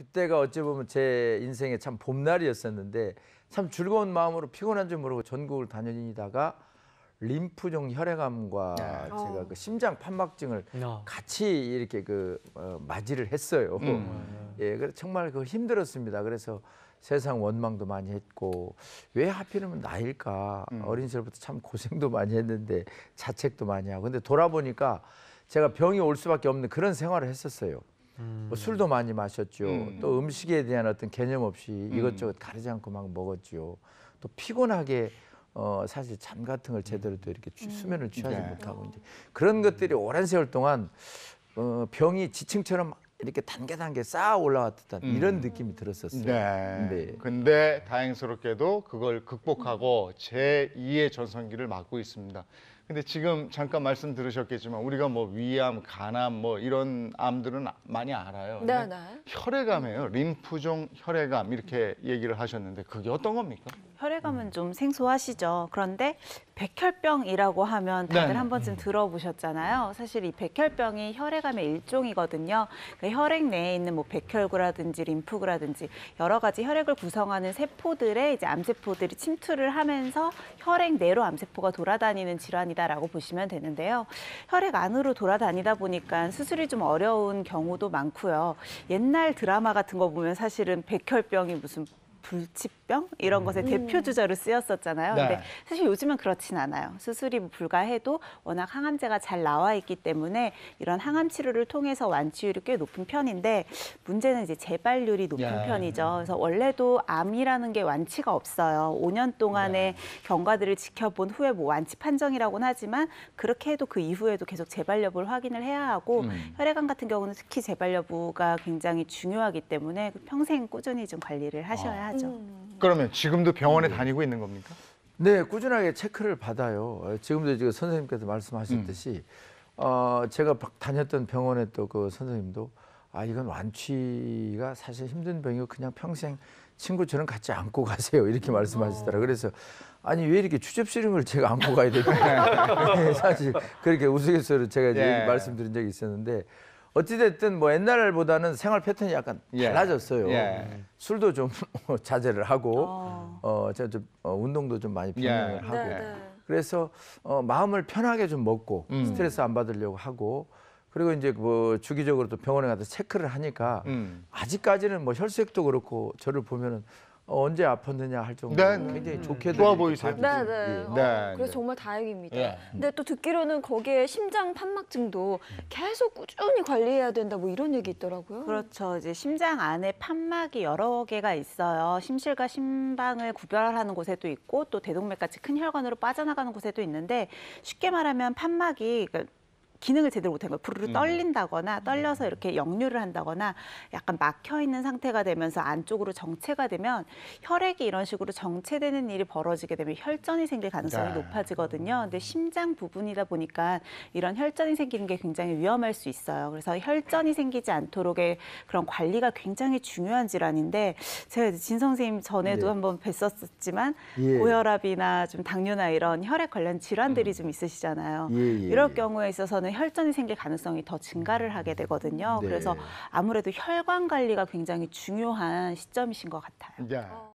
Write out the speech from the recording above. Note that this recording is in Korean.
그때가 어찌 보면 제 인생의 참 봄날이었었는데 참 즐거운 마음으로 피곤한 줄 모르고 전국을 다니다가 녀 림프종 혈액암과 네. 제가 어. 그 심장 판막증을 어. 같이 이렇게 그 어, 맞이를 했어요. 음. 음. 네. 예, 그래서 정말 그 힘들었습니다. 그래서 세상 원망도 많이 했고 왜 하필이면 나일까 음. 어린 시절부터 참 고생도 많이 했는데 자책도 많이 하고 근데 돌아보니까 제가 병이 올 수밖에 없는 그런 생활을 했었어요. 뭐 음. 뭐 술도 많이 마셨죠. 음. 또 음식에 대한 어떤 개념 없이 음. 이것저것 가리지 않고 막 먹었죠. 또 피곤하게 어 사실 잠 같은 걸 제대로 또 이렇게 취, 음. 수면을 취하지 네. 못하고 이제 그런 것들이 오랜 세월 동안 어 병이 지층처럼 이렇게 단계 단계 쌓아 올라왔던 음. 이런 느낌이 들었었어요. 네. 네. 근데 다행스럽게도 그걸 극복하고 제2의 전성기를 맞고 있습니다. 근데 지금 잠깐 말씀 들으셨겠지만 우리가 뭐 위암, 간암 뭐 이런 암들은 많이 알아요. 네, 네. 혈액암이에요. 림프종 혈액암 이렇게 얘기를 하셨는데 그게 어떤 겁니까? 혈액암은 음. 좀 생소하시죠. 그런데 백혈병이라고 하면 다들 네. 한 번쯤 들어보셨잖아요. 사실 이 백혈병이 혈액암의 일종이거든요. 그 혈액 내에 있는 뭐 백혈구라든지 림프구라든지 여러 가지 혈액을 구성하는 세포들의 이제 암세포들이 침투를 하면서 혈액 내로 암세포가 돌아다니는 질환이다. 있다라고 보시면 되는데요. 혈액 안으로 돌아다니다 보니까 수술이 좀 어려운 경우도 많고요. 옛날 드라마 같은 거 보면 사실은 백혈병이 무슨 불치병 이런 것의 음. 대표 음. 주자로 쓰였었잖아요. 네. 근데 사실 요즘은 그렇진 않아요. 수술이 불가해도 워낙 항암제가 잘 나와 있기 때문에 이런 항암 치료를 통해서 완치율이 꽤 높은 편인데 문제는 이제 재발률이 높은 야. 편이죠. 그래서 원래도 암이라는 게 완치가 없어요. 5년 동안의 경과들을 지켜본 후에 뭐 완치 판정이라고는 하지만 그렇게 해도 그 이후에도 계속 재발 여부를 확인을 해야 하고 음. 혈액암 같은 경우는 특히 재발 여부가 굉장히 중요하기 때문에 평생 꾸준히 좀 관리를 하셔야 하죠. 음. 그러면 지금도 병원에 음. 다니고 있는 겁니까? 네, 꾸준하게 체크를 받아요. 지금도 지금 선생님께서 말씀하셨듯이 음. 어, 제가 다녔던 병원에 또그 선생님도 아 이건 완치가 사실 힘든 병이고 그냥 평생 친구처럼 같이 안고 가세요 이렇게 음. 말씀하시더라고요. 그래서 아니 왜 이렇게 추접시름을 제가 안고 가야 되냐 네, 사실 그렇게 우스갯소리로 제가 이제 예. 말씀드린 적이 있었는데 어찌됐든 뭐 옛날보다는 생활 패턴이 약간 예. 달라졌어요. 예. 술도 좀 자제를 하고 어, 어 제가 좀 어, 운동도 좀 많이 변경을 예. 하고 네네. 네. 그래서 어, 마음을 편하게 좀 먹고 음. 스트레스 안 받으려고 하고 그리고 이제 뭐 주기적으로 또 병원에 가서 체크를 하니까 음. 아직까지는 뭐 혈색도 그렇고 저를 보면은 어, 언제 아팠느냐 할 정도로 네, 굉장히 음. 좋게 좋아 보이세요. 네, 네. 네 어, 네, 그래서 네. 정말 다행입니다. 예. 근데 또 듣기로는 거기에 심장 판막증도 계속 꾸준히 관리해야 된다 뭐 이런 얘기 있더라고요. 그렇죠. 이제 심장 안에 판막이 여러 개가 있어요. 심실과 심방을 구별하는 곳에도 있고 또 대동맥 같이 큰 혈관으로 빠져나가는 곳에도 있는데 쉽게 말하면 판막이 그러니까 기능을 제대로 못한 거예요. 부르르 음. 떨린다거나 떨려서 음. 이렇게 역류를 한다거나 약간 막혀 있는 상태가 되면서 안쪽으로 정체가 되면 혈액이 이런 식으로 정체되는 일이 벌어지게 되면 혈전이 생길 가능성이 네. 높아지거든요. 근데 음. 심장 부분이다 보니까 이런 혈전이 생기는 게 굉장히 위험할 수 있어요. 그래서 혈전이 생기지 않도록의 그런 관리가 굉장히 중요한 질환인데 제가 진 선생님 전에도 예. 한번 뵀었지만 예. 고혈압이나 좀 당뇨나 이런 혈액 관련 질환들이 음. 좀 있으시잖아요. 예. 예. 이럴 경우에 있어서는 경우 혈전이 생길 가능성이 더 증가를 하게 되거든요. 음. 네. 그래서 아무래도 혈관 관리가 굉장히 중요한 시점이신 것 같아요. 야. 어.